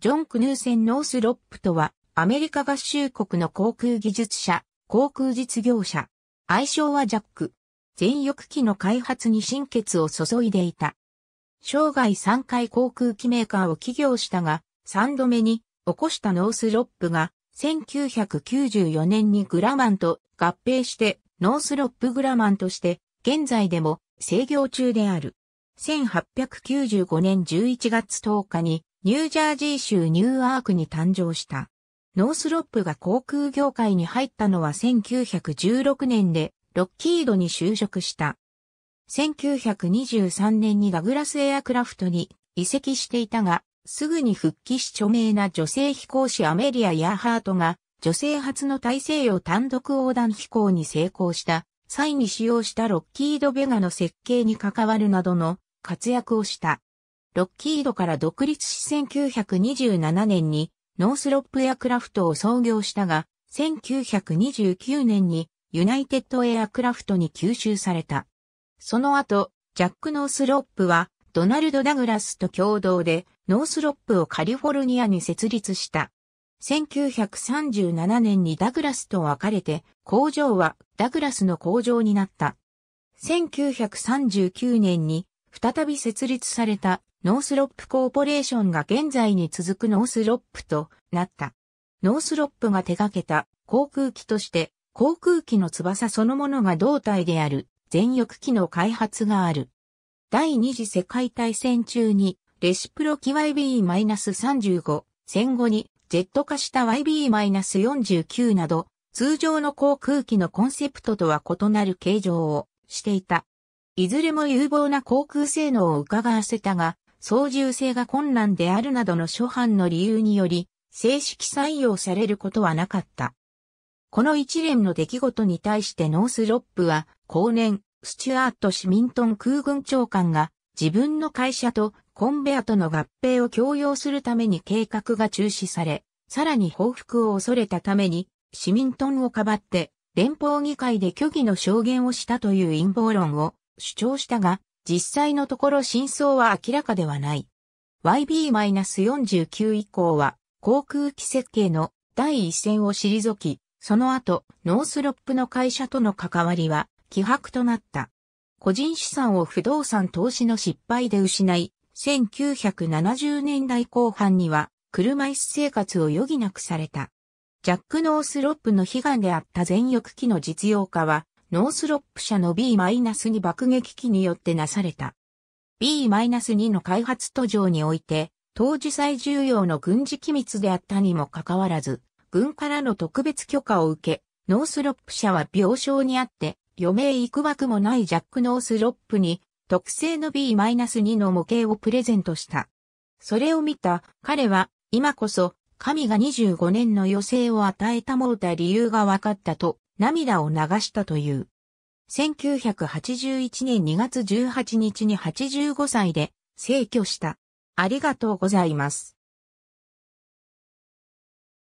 ジョン・クヌーセン・ノースロップとは、アメリカ合衆国の航空技術者、航空実業者。愛称はジャック。全翼機の開発に心血を注いでいた。生涯3回航空機メーカーを起業したが、3度目に起こしたノースロップが、1994年にグラマンと合併してノースロップグラマンとして現在でも制御中である。1895年11月10日にニュージャージー州ニューアークに誕生した。ノースロップが航空業界に入ったのは1916年で、ロッキードに就職した。1923年にダグラスエアクラフトに移籍していたが、すぐに復帰し著名な女性飛行士アメリア・ヤーハートが、女性初の大西洋単独横断飛行に成功した際に使用したロッキード・ベガの設計に関わるなどの活躍をした。ロッキードから独立し1927年にノースロップエアクラフトを創業したが、1929年にユナイテッドエアクラフトに吸収された。その後、ジャック・ノースロップはドナルド・ダグラスと共同でノースロップをカリフォルニアに設立した。1937年にダグラスと別れて工場はダグラスの工場になった。1939年に再び設立されたノースロップコーポレーションが現在に続くノースロップとなった。ノースロップが手掛けた航空機として航空機の翼そのものが胴体である全翼機の開発がある。第二次世界大戦中にレシプロキ YB-35 戦後にジェット化した YB-49 など通常の航空機のコンセプトとは異なる形状をしていた。いずれも有望な航空性能を伺わせたが、操縦性が困難であるなどの諸般の理由により、正式採用されることはなかった。この一連の出来事に対してノースロップは、後年、スチュアート・シミントン空軍長官が、自分の会社とコンベアとの合併を強要するために計画が中止され、さらに報復を恐れたために、シミントンをかばって、連邦議会で虚偽の証言をしたという陰謀論を主張したが、実際のところ真相は明らかではない。YB-49 以降は航空機設計の第一線を退き、その後、ノースロップの会社との関わりは、希薄となった。個人資産を不動産投資の失敗で失い、1970年代後半には、車椅子生活を余儀なくされた。ジャック・ノースロップの悲願であった全翼機の実用化は、ノースロップ社の B-2 爆撃機によってなされた。B-2 の開発途上において、当時最重要の軍事機密であったにもかかわらず、軍からの特別許可を受け、ノースロップ社は病床にあって、余命いくばくもないジャック・ノースロップに、特製の B-2 の模型をプレゼントした。それを見た彼は、今こそ、神が25年の余生を与えたもうた理由が分かったと涙を流したという。1981年2月18日に85歳で逝去した。ありがとうございます。